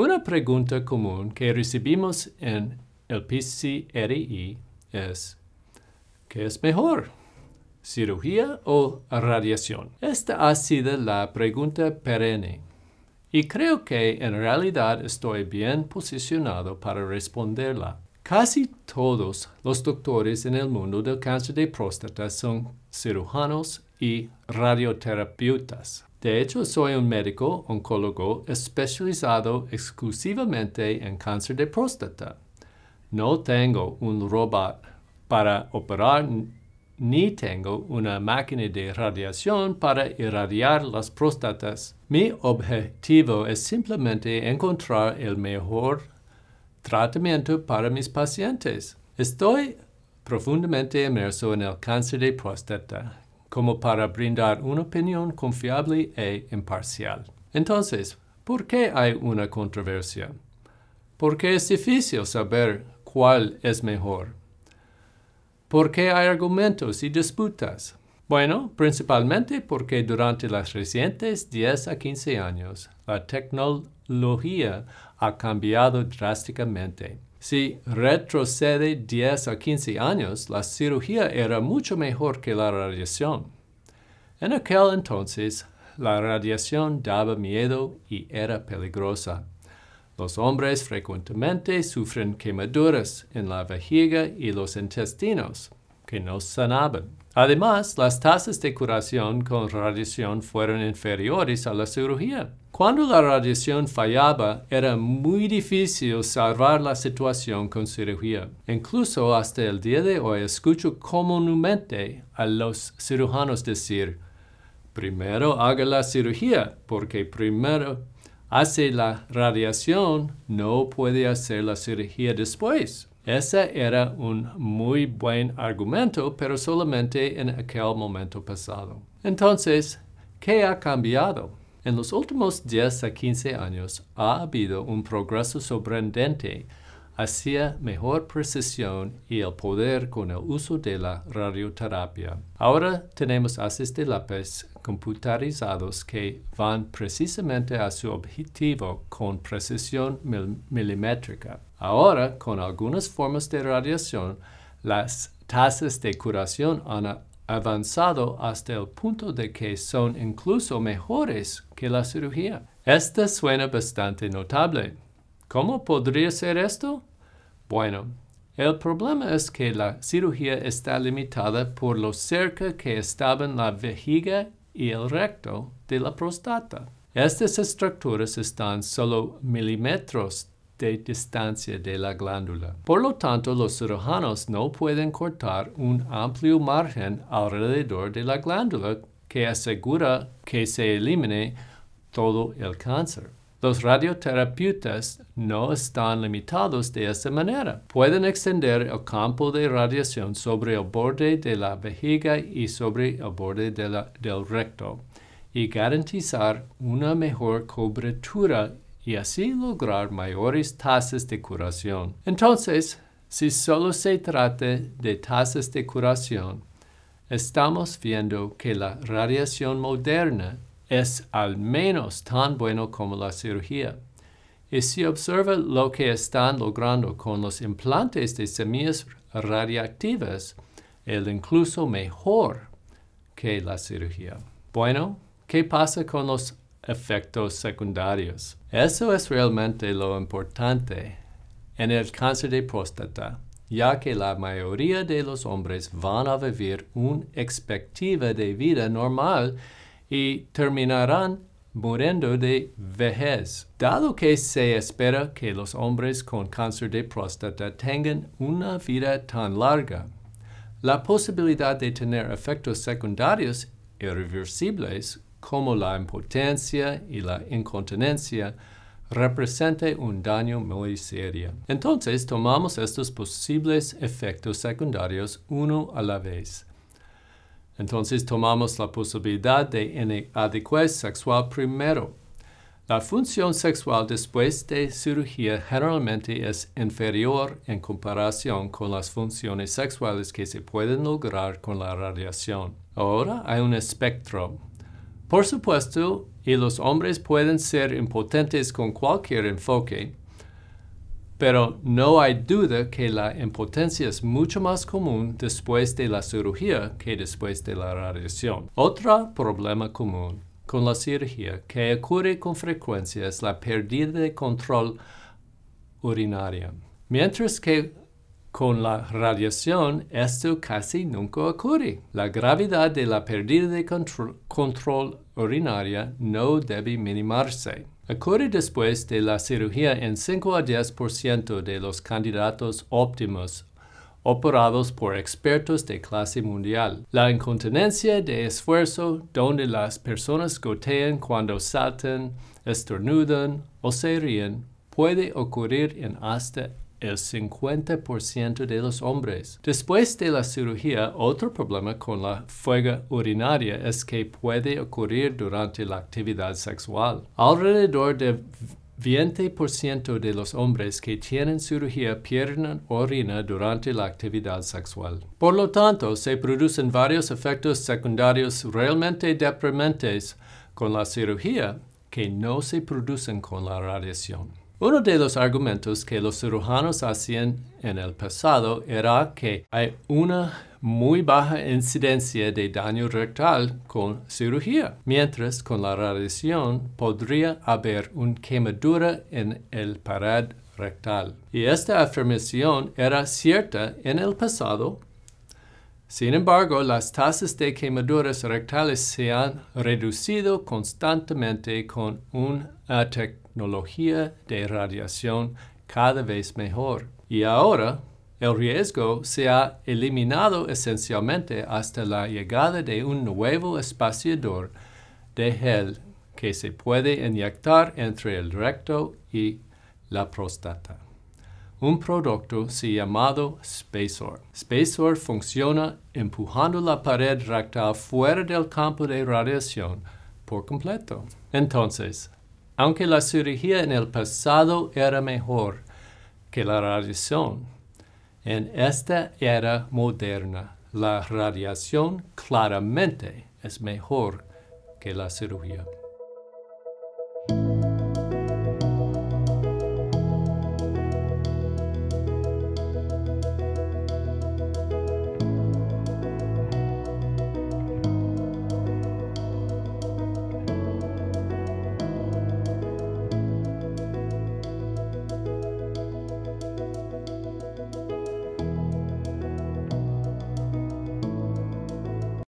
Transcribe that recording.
Una pregunta común que recibimos en el PCRI es, ¿qué es mejor? ¿Cirugía o radiación? Esta ha sido la pregunta perenne y creo que en realidad estoy bien posicionado para responderla. Casi todos los doctores en el mundo del cáncer de próstata son cirujanos y radioterapeutas. De hecho, soy un médico oncólogo especializado exclusivamente en cáncer de próstata. No tengo un robot para operar ni tengo una máquina de radiación para irradiar las próstatas. Mi objetivo es simplemente encontrar el mejor tratamiento para mis pacientes. Estoy profundamente inmerso en el cáncer de próstata, como para brindar una opinión confiable e imparcial. Entonces, ¿por qué hay una controversia? ¿Por qué es difícil saber cuál es mejor. ¿Por qué hay argumentos y disputas? Bueno, principalmente porque durante los recientes 10 a 15 años, la tecnología ha cambiado drásticamente si retrocede 10 a 15 años, la cirugía era mucho mejor que la radiación. En aquel entonces, la radiación daba miedo y era peligrosa. Los hombres frecuentemente sufren quemaduras en la vejiga y los intestinos, que no sanaban. Además, las tasas de curación con radiación fueron inferiores a la cirugía. Cuando la radiación fallaba, era muy difícil salvar la situación con cirugía. Incluso hasta el día de hoy escucho comúnmente a los cirujanos decir, primero haga la cirugía, porque primero hace la radiación, no puede hacer la cirugía después. Ese era un muy buen argumento, pero solamente en aquel momento pasado. Entonces, ¿qué ha cambiado? En los últimos 10 a 15 años ha habido un progreso sorprendente hacia mejor precisión y el poder con el uso de la radioterapia. Ahora tenemos haces de lápiz computarizados que van precisamente a su objetivo con precisión milimétrica. Ahora, con algunas formas de radiación, las tasas de curación han avanzado hasta el punto de que son incluso mejores que la cirugía. Esto suena bastante notable. ¿Cómo podría ser esto? Bueno, el problema es que la cirugía está limitada por lo cerca que estaban la vejiga y el recto de la próstata. Estas estructuras están solo milímetros de distancia de la glándula. Por lo tanto, los cirujanos no pueden cortar un amplio margen alrededor de la glándula que asegura que se elimine todo el cáncer. Los radioterapeutas no están limitados de esta manera. Pueden extender el campo de radiación sobre el borde de la vejiga y sobre el borde del recto y garantizar una mejor cobertura y así lograr mayores tasas de curación. Entonces, si solo se trata de tasas de curación, estamos viendo que la radiación moderna es al menos tan bueno como la cirugía. Y si observa lo que están logrando con los implantes de semillas radiactivas, el incluso mejor que la cirugía. Bueno, ¿qué pasa con los efectos secundarios. Eso es realmente lo importante en el cáncer de próstata, ya que la mayoría de los hombres van a vivir una expectativa de vida normal y terminarán muriendo de vejez. Dado que se espera que los hombres con cáncer de próstata tengan una vida tan larga, la posibilidad de tener efectos secundarios irreversibles como la impotencia y la incontinencia, represente un daño muy serio. Entonces tomamos estos posibles efectos secundarios uno a la vez. Entonces tomamos la posibilidad de inadecuación sexual primero. La función sexual después de cirugía generalmente es inferior en comparación con las funciones sexuales que se pueden lograr con la radiación. Ahora hay un espectro por supuesto, y los hombres pueden ser impotentes con cualquier enfoque, pero no hay duda que la impotencia es mucho más común después de la cirugía que después de la radiación. Otro problema común con la cirugía que ocurre con frecuencia es la pérdida de control urinario. Mientras que con la radiación esto casi nunca ocurre. La gravedad de la pérdida de control, control urinaria no debe minimarse. Ocurre después de la cirugía en 5 a 10% de los candidatos óptimos operados por expertos de clase mundial. La incontinencia de esfuerzo, donde las personas gotean cuando saltan, estornudan o se ríen, puede ocurrir en hasta el 50% de los hombres. Después de la cirugía, otro problema con la fuga urinaria es que puede ocurrir durante la actividad sexual. Alrededor de 20% de los hombres que tienen cirugía pierden orina durante la actividad sexual. Por lo tanto, se producen varios efectos secundarios realmente deprimentes con la cirugía que no se producen con la radiación. Uno de los argumentos que los cirujanos hacían en el pasado era que hay una muy baja incidencia de daño rectal con cirugía, mientras con la radiación podría haber una quemadura en el pared rectal. Y esta afirmación era cierta en el pasado. Sin embargo, las tasas de quemaduras rectales se han reducido constantemente con un ataque tecnología de radiación cada vez mejor. Y ahora, el riesgo se ha eliminado esencialmente hasta la llegada de un nuevo espaciador de gel que se puede inyectar entre el recto y la próstata. Un producto se llamado Spacer. Spacer funciona empujando la pared rectal fuera del campo de radiación por completo. Entonces, aunque la cirugía en el pasado era mejor que la radiación, en esta era moderna la radiación claramente es mejor que la cirugía.